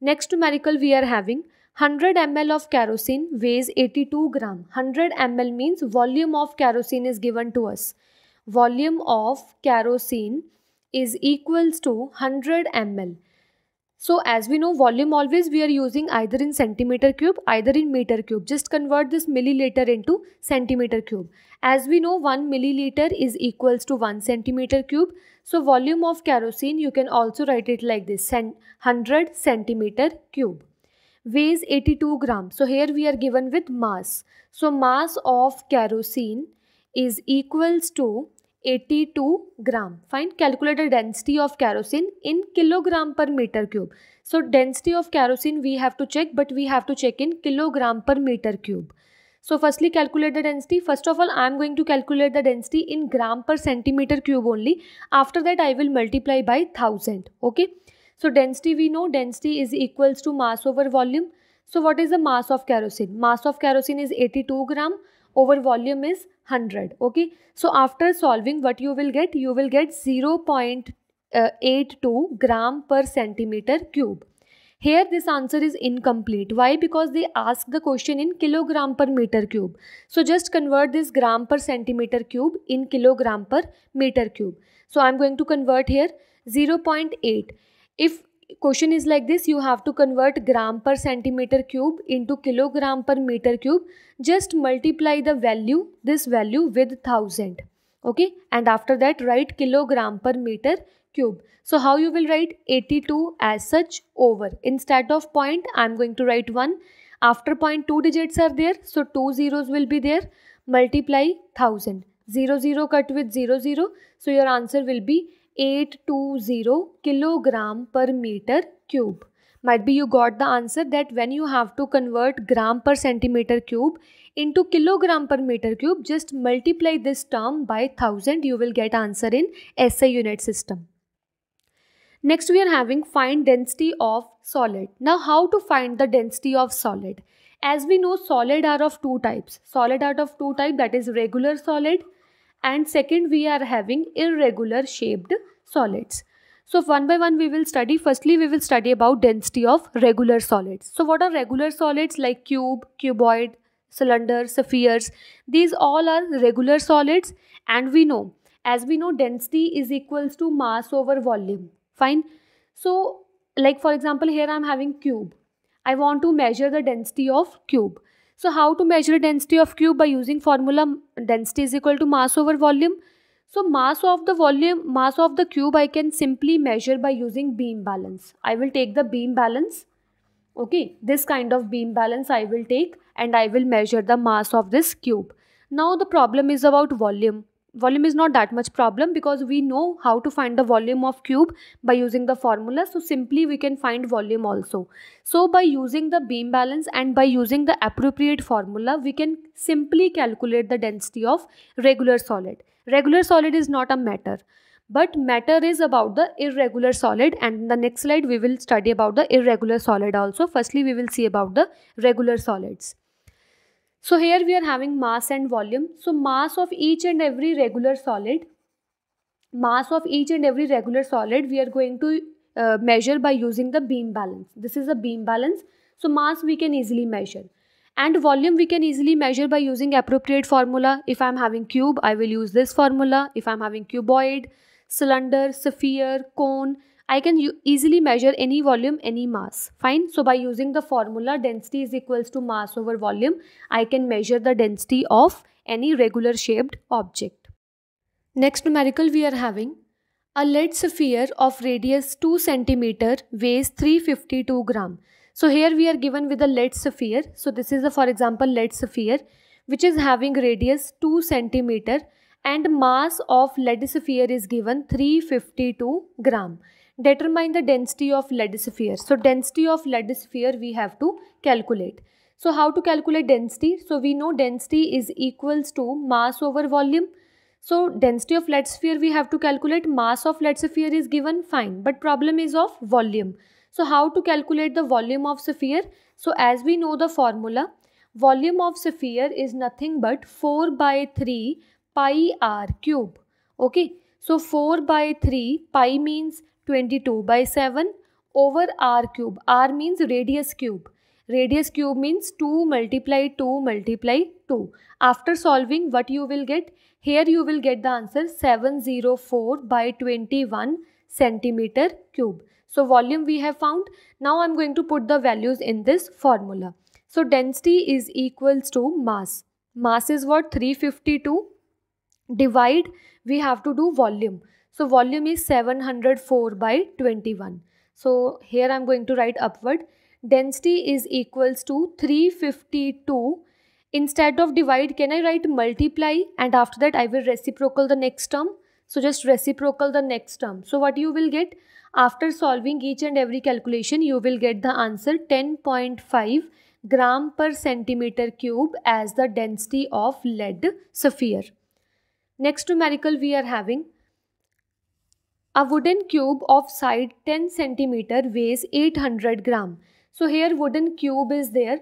Next numerical we are having 100 ml of kerosene weighs 82 gram. 100 ml means volume of kerosene is given to us. Volume of kerosene is equals to 100 ml. So as we know volume always we are using either in centimeter cube either in meter cube. Just convert this milliliter into centimeter cube. As we know 1 milliliter is equals to 1 centimeter cube. So volume of kerosene you can also write it like this 100 centimeter cube weighs 82 grams. So here we are given with mass. So mass of kerosene is equals to 82 gram. Find calculate the density of kerosene in kilogram per meter cube. So density of kerosene we have to check but we have to check in kilogram per meter cube. So firstly calculate the density. First of all I am going to calculate the density in gram per centimeter cube only. After that I will multiply by 1000. Okay. So density we know density is equals to mass over volume. So what is the mass of kerosene? Mass of kerosene is 82 gram over volume is 100. Okay. So after solving what you will get? You will get 0 uh, 0.82 gram per centimeter cube. Here this answer is incomplete. Why? Because they ask the question in kilogram per meter cube. So just convert this gram per centimeter cube in kilogram per meter cube. So I'm going to convert here 0 0.8 if question is like this you have to convert gram per centimeter cube into kilogram per meter cube just multiply the value this value with 1000 okay and after that write kilogram per meter cube so how you will write 82 as such over instead of point i'm going to write 1 after point two digits are there so two zeros will be there multiply 1000 0 0 cut with 0 0 so your answer will be 820 kilogram per meter cube might be you got the answer that when you have to convert gram per centimeter cube into kilogram per meter cube just multiply this term by 1000 you will get answer in SI unit system. Next we are having find density of solid. Now how to find the density of solid? As we know solid are of two types. Solid are of two type that is regular solid and second we are having irregular shaped solids. So one by one we will study. Firstly we will study about density of regular solids. So what are regular solids like cube, cuboid, cylinder, spheres. These all are regular solids and we know as we know density is equals to mass over volume. Fine. So like for example here I am having cube. I want to measure the density of cube. So how to measure density of cube by using formula density is equal to mass over volume. So mass of the volume, mass of the cube I can simply measure by using beam balance. I will take the beam balance. Okay, this kind of beam balance I will take and I will measure the mass of this cube. Now the problem is about volume volume is not that much problem because we know how to find the volume of cube by using the formula so simply we can find volume also so by using the beam balance and by using the appropriate formula we can simply calculate the density of regular solid regular solid is not a matter but matter is about the irregular solid and the next slide we will study about the irregular solid also firstly we will see about the regular solids so here we are having mass and volume. So mass of each and every regular solid, mass of each and every regular solid we are going to uh, measure by using the beam balance. This is a beam balance. So mass we can easily measure. And volume we can easily measure by using appropriate formula. If I am having cube, I will use this formula. If I am having cuboid, cylinder, sphere, cone, I can easily measure any volume, any mass. Fine. So by using the formula density is equals to mass over volume, I can measure the density of any regular shaped object. Next numerical we are having a lead sphere of radius 2 cm weighs 352 gram. So here we are given with a lead sphere. So this is a for example lead sphere which is having radius 2 centimeter and mass of lead sphere is given 352 gram determine the density of lead So density of lead we have to calculate. So how to calculate density? So we know density is equals to mass over volume. So density of lead sphere we have to calculate mass of lead sphere is given fine but problem is of volume. So how to calculate the volume of sphere? So as we know the formula volume of sphere is nothing but 4 by 3 pi r cube. Okay so 4 by 3 pi means 22 by 7 over r cube. r means radius cube. Radius cube means 2 multiply 2 multiply 2. After solving what you will get? Here you will get the answer 704 by 21 centimeter cube. So volume we have found. Now I am going to put the values in this formula. So density is equals to mass. Mass is what 352 divide we have to do volume. So volume is 704 by 21. So here I'm going to write upward. Density is equals to 352. Instead of divide, can I write multiply? And after that, I will reciprocal the next term. So just reciprocal the next term. So what you will get? After solving each and every calculation, you will get the answer 10.5 gram per centimeter cube as the density of lead sphere. Next numerical we are having a wooden cube of side 10 centimeter weighs 800 gram. So here wooden cube is there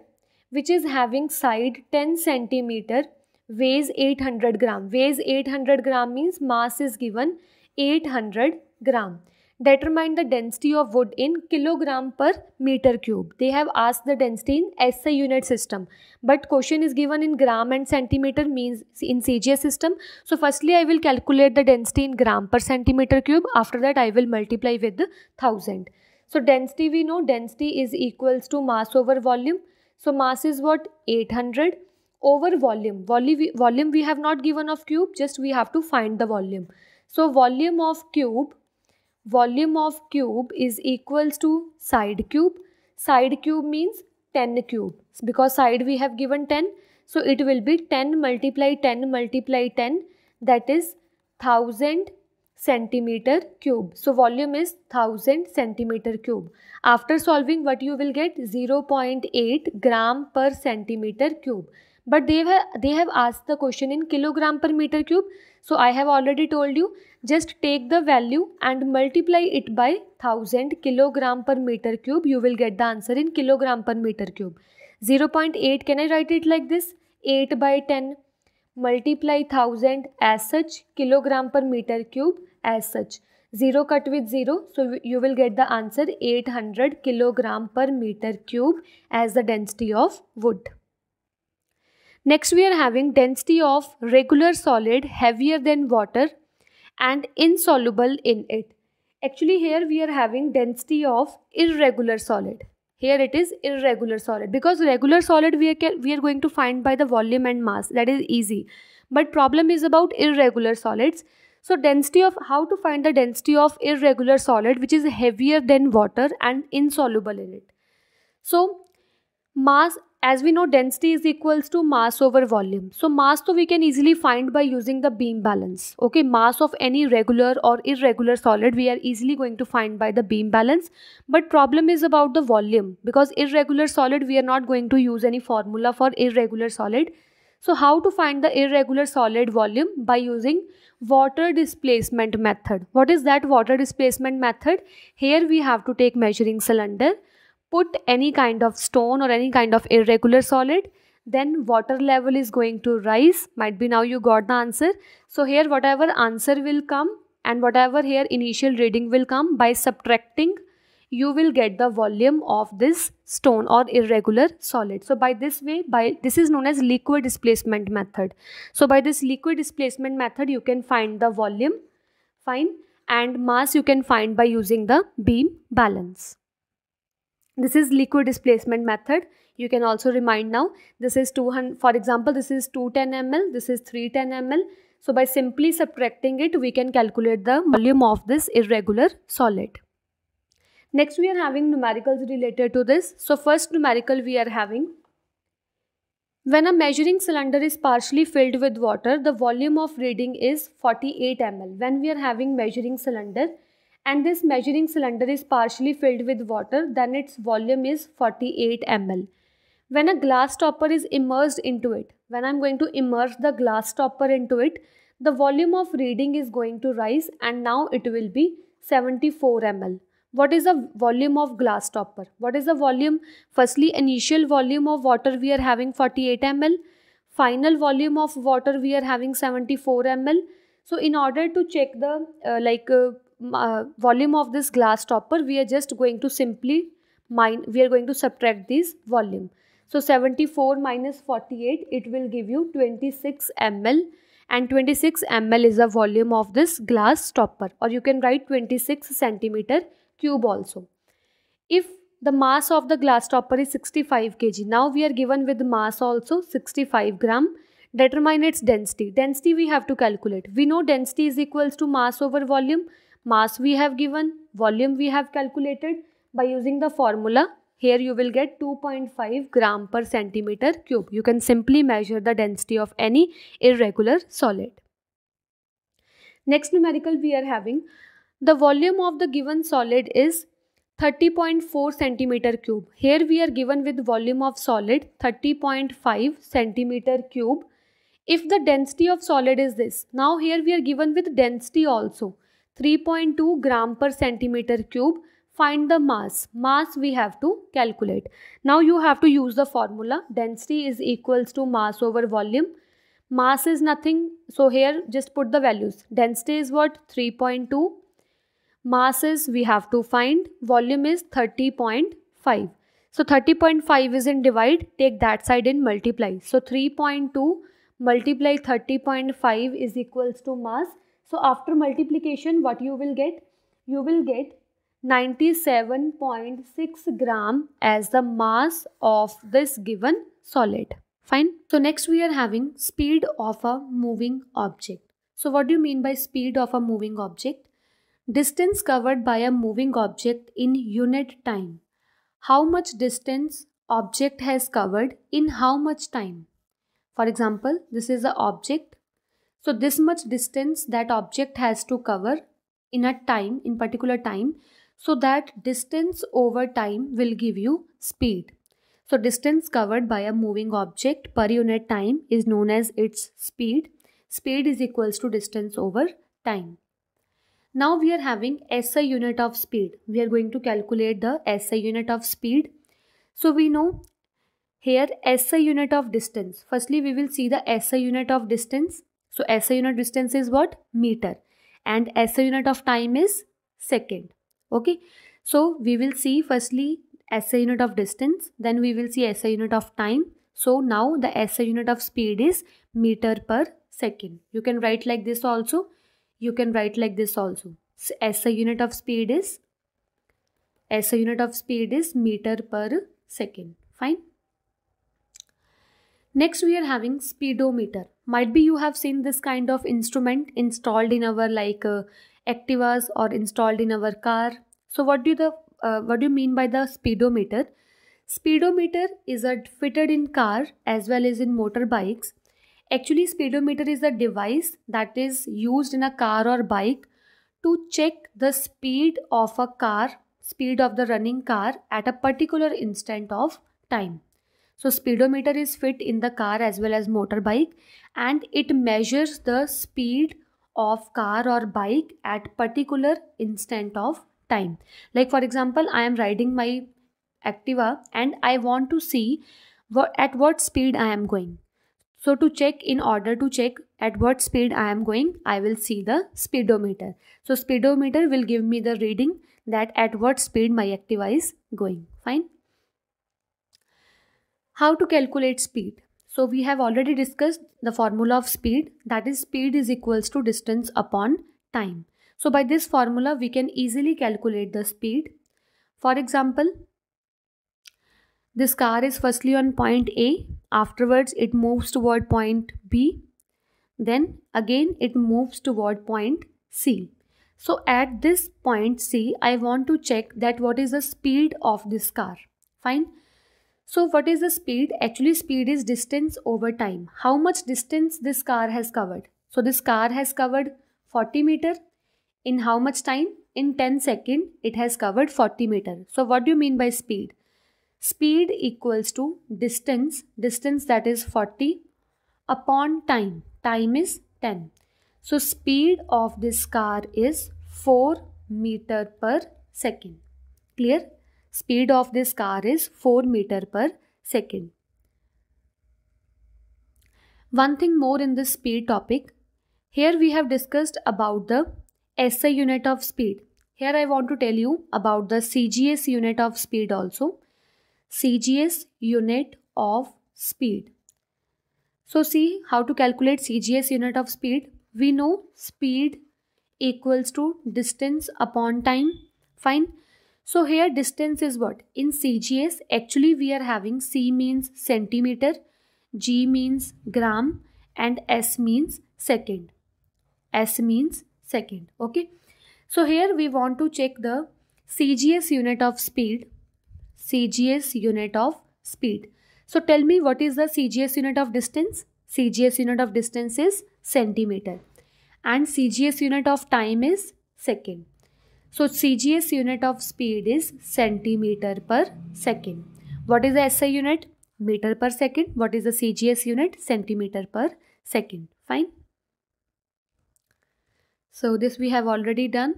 which is having side 10 centimeter weighs 800 gram. Weighs 800 gram means mass is given 800 gram determine the density of wood in kilogram per meter cube. They have asked the density in SI unit system. But question is given in gram and centimeter means in CGS system. So firstly I will calculate the density in gram per centimeter cube. After that I will multiply with thousand. So density we know density is equals to mass over volume. So mass is what 800 over volume. Volume, volume we have not given of cube just we have to find the volume. So volume of cube volume of cube is equals to side cube. Side cube means 10 cube because side we have given 10. So it will be 10 multiply 10 multiply 10 that is 1000 centimeter cube. So volume is 1000 centimeter cube. After solving what you will get 0 0.8 gram per centimeter cube but they have they have asked the question in kilogram per meter cube so i have already told you just take the value and multiply it by 1000 kilogram per meter cube you will get the answer in kilogram per meter cube 0.8 can i write it like this 8 by 10 multiply 1000 as such kilogram per meter cube as such 0 cut with 0 so you will get the answer 800 kilogram per meter cube as the density of wood Next, we are having density of regular solid heavier than water and insoluble in it. Actually, here we are having density of irregular solid. Here it is irregular solid because regular solid we are, we are going to find by the volume and mass. That is easy. But problem is about irregular solids. So density of how to find the density of irregular solid which is heavier than water and insoluble in it. So mass as we know density is equals to mass over volume so mass so we can easily find by using the beam balance okay mass of any regular or irregular solid we are easily going to find by the beam balance but problem is about the volume because irregular solid we are not going to use any formula for irregular solid so how to find the irregular solid volume by using water displacement method what is that water displacement method here we have to take measuring cylinder put any kind of stone or any kind of irregular solid then water level is going to rise might be now you got the answer so here whatever answer will come and whatever here initial reading will come by subtracting you will get the volume of this stone or irregular solid so by this way by this is known as liquid displacement method so by this liquid displacement method you can find the volume fine and mass you can find by using the beam balance this is liquid displacement method you can also remind now this is 200 for example this is 210 ml this is 310 ml so by simply subtracting it we can calculate the volume of this irregular solid next we are having numericals related to this so first numerical we are having when a measuring cylinder is partially filled with water the volume of reading is 48 ml when we are having measuring cylinder and this measuring cylinder is partially filled with water, then its volume is 48 ml. When a glass stopper is immersed into it, when I'm going to immerse the glass stopper into it, the volume of reading is going to rise and now it will be 74 ml. What is the volume of glass stopper? What is the volume? Firstly, initial volume of water we are having 48 ml. Final volume of water we are having 74 ml. So in order to check the uh, like uh, uh, volume of this glass stopper we are just going to simply mine we are going to subtract this volume so 74 minus 48 it will give you 26 ml and 26 ml is the volume of this glass stopper or you can write 26 centimeter cube also if the mass of the glass stopper is 65 kg now we are given with mass also 65 gram determine its density. Density we have to calculate. We know density is equals to mass over volume mass we have given volume we have calculated by using the formula here you will get 2.5 gram per centimeter cube you can simply measure the density of any irregular solid next numerical we are having the volume of the given solid is 30.4 centimeter cube here we are given with volume of solid 30.5 centimeter cube if the density of solid is this now here we are given with density also 3.2 gram per centimeter cube find the mass mass we have to calculate now you have to use the formula density is equals to mass over volume mass is nothing so here just put the values density is what 3.2 mass is we have to find volume is 30.5 so 30.5 is in divide take that side and multiply so 3.2 multiply 30.5 is equals to mass so after multiplication, what you will get? You will get 97.6 gram as the mass of this given solid. Fine. So next we are having speed of a moving object. So what do you mean by speed of a moving object? Distance covered by a moving object in unit time. How much distance object has covered in how much time? For example, this is an object so this much distance that object has to cover in a time, in particular time. So that distance over time will give you speed. So distance covered by a moving object per unit time is known as its speed. Speed is equals to distance over time. Now we are having SI unit of speed. We are going to calculate the SI unit of speed. So we know here SI unit of distance. Firstly, we will see the SI unit of distance. So SI unit distance is what? Meter. And SI unit of time is second. Okay. So we will see firstly SI unit of distance. Then we will see SI unit of time. So now the SI unit of speed is meter per second. You can write like this also. You can write like this also. So SI unit of speed is SI unit of speed is meter per second. Fine. Next we are having speedometer might be you have seen this kind of instrument installed in our like uh, activas or installed in our car so what do you the uh, what do you mean by the speedometer speedometer is a fitted in car as well as in motorbikes actually speedometer is a device that is used in a car or bike to check the speed of a car speed of the running car at a particular instant of time so speedometer is fit in the car as well as motorbike and it measures the speed of car or bike at particular instant of time. Like for example, I am riding my Activa and I want to see what, at what speed I am going. So to check in order to check at what speed I am going, I will see the speedometer. So speedometer will give me the reading that at what speed my Activa is going. Fine. How to calculate speed? So we have already discussed the formula of speed that is speed is equals to distance upon time. So by this formula we can easily calculate the speed. For example, this car is firstly on point A, afterwards it moves toward point B, then again it moves toward point C. So at this point C, I want to check that what is the speed of this car. Fine. So what is the speed? Actually speed is distance over time. How much distance this car has covered? So this car has covered 40 meter. In how much time? In 10 second it has covered 40 meter. So what do you mean by speed? Speed equals to distance, distance that is 40 upon time. Time is 10. So speed of this car is 4 meter per second. Clear? Speed of this car is 4 meter per second. One thing more in this speed topic. Here we have discussed about the SI unit of speed. Here I want to tell you about the CGS unit of speed also. CGS unit of speed. So see how to calculate CGS unit of speed. We know speed equals to distance upon time. Fine. So here distance is what? In CGS, actually we are having C means centimeter, G means gram and S means second. S means second. Okay. So here we want to check the CGS unit of speed. CGS unit of speed. So tell me what is the CGS unit of distance? CGS unit of distance is centimeter and CGS unit of time is second. So CGS unit of speed is centimeter per second. What is the SI unit? Meter per second. What is the CGS unit? Centimeter per second. Fine. So this we have already done.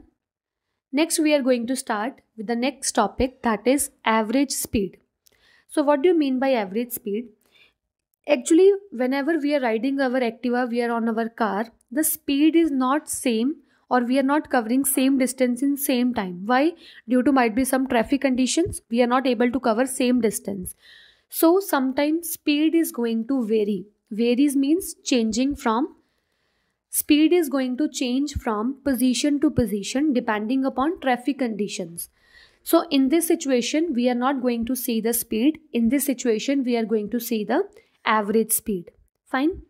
Next we are going to start with the next topic that is average speed. So what do you mean by average speed? Actually whenever we are riding our Activa we are on our car the speed is not same or we are not covering same distance in same time. Why? Due to might be some traffic conditions, we are not able to cover same distance. So sometimes speed is going to vary. Varies means changing from Speed is going to change from position to position depending upon traffic conditions. So in this situation, we are not going to see the speed. In this situation, we are going to see the average speed. Fine.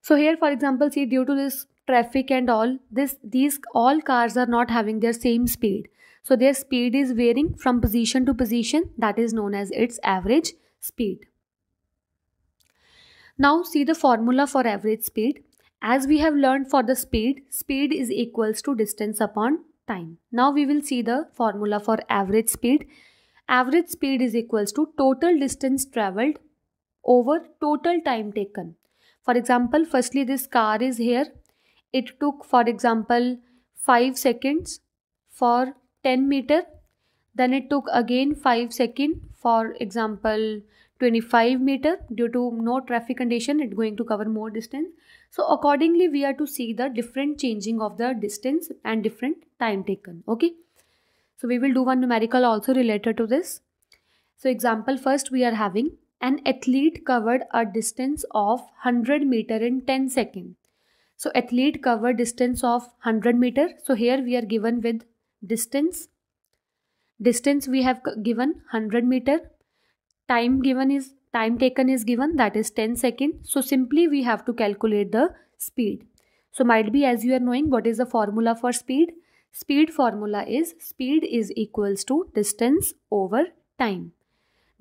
So here, for example, see due to this traffic and all this these all cars are not having their same speed so their speed is varying from position to position that is known as its average speed now see the formula for average speed as we have learned for the speed speed is equals to distance upon time now we will see the formula for average speed average speed is equals to total distance traveled over total time taken for example firstly this car is here it took for example 5 seconds for 10 meter then it took again 5 second for example 25 meter due to no traffic condition it's going to cover more distance so accordingly we are to see the different changing of the distance and different time taken okay so we will do one numerical also related to this so example first we are having an athlete covered a distance of 100 meter in 10 second so athlete cover distance of 100 meter. So here we are given with distance. Distance we have given 100 meter. Time given is time taken is given that is 10 second. So simply we have to calculate the speed. So might be as you are knowing what is the formula for speed. Speed formula is speed is equals to distance over time.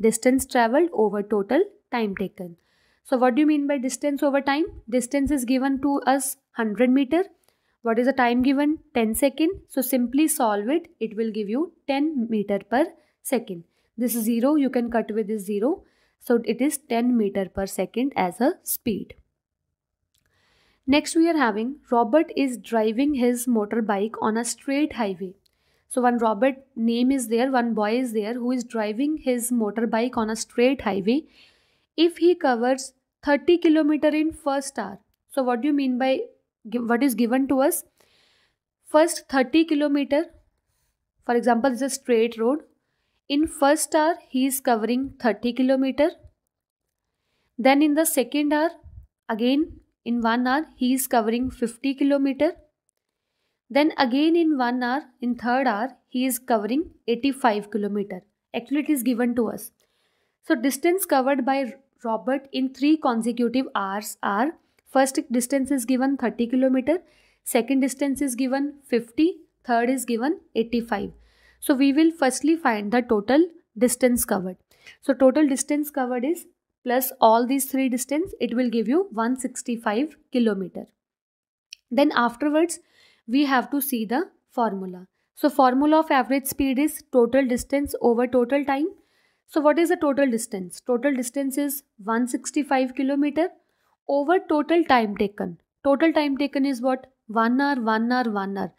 Distance traveled over total time taken. So what do you mean by distance over time? Distance is given to us 100 meter. What is the time given? 10 second. So simply solve it. It will give you 10 meter per second. This is 0. You can cut with this 0. So it is 10 meter per second as a speed. Next we are having Robert is driving his motorbike on a straight highway. So one Robert name is there, one boy is there who is driving his motorbike on a straight highway if he covers 30 kilometer in first hour so what do you mean by what is given to us first 30 kilometer for example is a straight road in first hour he is covering 30 kilometer then in the second hour again in one hour he is covering 50 kilometer then again in one hour in third hour he is covering 85 kilometer actually it is given to us so distance covered by Robert in three consecutive hours are first distance is given 30 kilometer, second distance is given 50, third is given 85. So we will firstly find the total distance covered. So total distance covered is plus all these three distance it will give you 165 kilometer. Then afterwards we have to see the formula. So formula of average speed is total distance over total time so what is the total distance? Total distance is 165 kilometer over total time taken. Total time taken is what? 1 hour, 1 hour, 1 hour.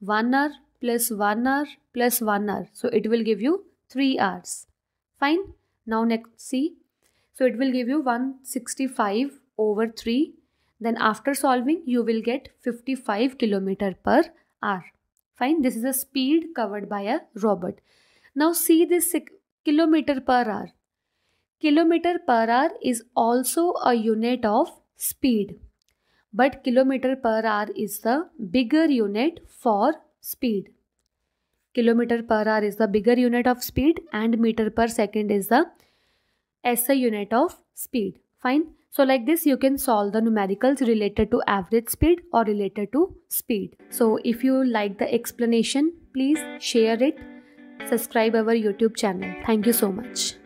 1 hour plus 1 hour plus 1 hour. So it will give you 3 hours. Fine. Now next see. So it will give you 165 over 3. Then after solving you will get 55 kilometer per hour. Fine. This is the speed covered by a robot. Now see this kilometer per hour. Kilometer per hour is also a unit of speed. But kilometer per hour is the bigger unit for speed. Kilometer per hour is the bigger unit of speed and meter per second is the SI unit of speed. Fine. So like this you can solve the numericals related to average speed or related to speed. So if you like the explanation please share it subscribe our YouTube channel. Thank you so much.